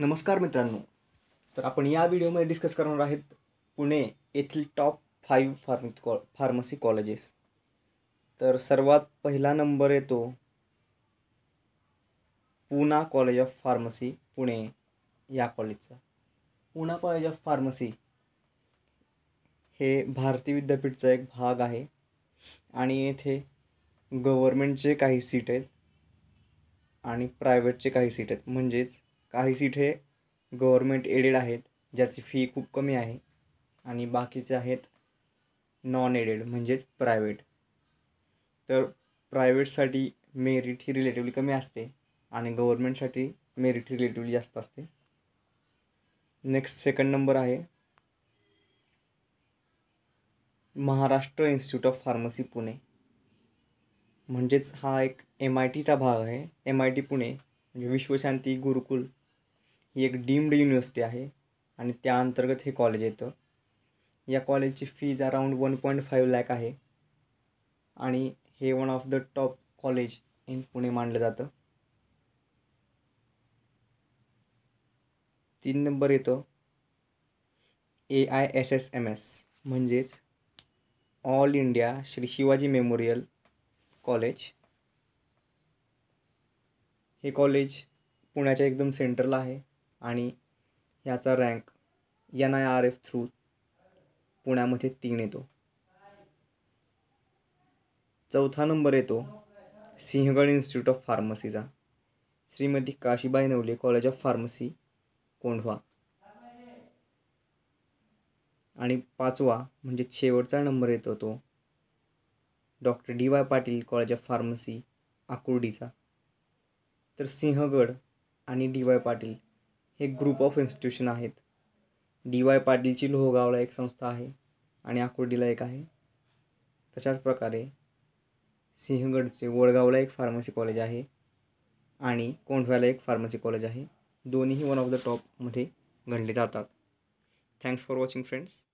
नमस्कार मित्रांनो तर आपण या व्हिडिओमध्ये डिस्कस करणार आहेत पुणे येथील top five pharm co pharmacy colleges तर सर्वात पहिला नंबर येतो Poona college of pharmacy Pune या कॉलेजचा पूना कॉलेज ऑफ फार्मसी हे भारतीय विद्यापीठचा एक भाग आहे आणि येथे गव्हर्मेंटचे काही सीट आहेत आणि प्रायव्हेटचे काही सीट आहेत म्हणजेच काही सीट हे गव्हर्मेंट एडेड आहेत ज्याची फी खूप कमी आहे आणि बाकीचे आहेत नॉन एडेड म्हणजेच प्रायव्हेट तर प्रायवेटसाठी मेरिट ही रिलेटिवली कमी असते आणि गव्हर्मेंटसाठी मेरिट रिलेटिवली जास्त असते नेक्स्ट सेकंड नंबर आहे Maharashtra institute of pharmacy Pune म्हणजेच हा एक एम आय टीचा भाग आहे एम आय टी पुणे म्हणजे विश्वशांती गुरुकुल ही एक डीम्ड युनिव्हर्सिटी आहे आणि त्या अंतर्गत हे कॉलेज येतं या कॉलेजची fees around one point five lakh आहे आणि हे one of the top college in Pune मानलं जातं तीन नंबर येतो A I S S M S म्हणजेच all India Shri Shivaji memorial college हे कॉलेज पुण्याच्या एकदम सेंटरला आहे आणि ह्याचा rank N I R F through पुण्यामध्ये तीन येतो चौथा नंबर येतो सिंहगड इन्स्टिट्यूट ऑफ फार्मसीचा Shrimati Kashibai Navale college of pharmacy Kondhwa आणि पाचवा म्हणजे शेवटचा नंबर येतो तो doctor D Y Patil college of pharmacy आकुर्डीचा तर सिंहगड आणि डी वाय पाटील हे ग्रुप ऑफ इन्स्टिट्यूशन आहेत डी वाय पाटीलची लोहगावला एक संस्था आहे आणि आकुर्डीला एक आहे तशाच प्रकारे सिंहगडचे वडगावला एक फार्मसी कॉलेज आहे आणि कोंढव्याला एक फार्मसी कॉलेज आहे दोन्हीही वन ऑफ द टॉपमध्ये गणले जातात थँक्स फॉर वॉचिंग फ्रेंड्स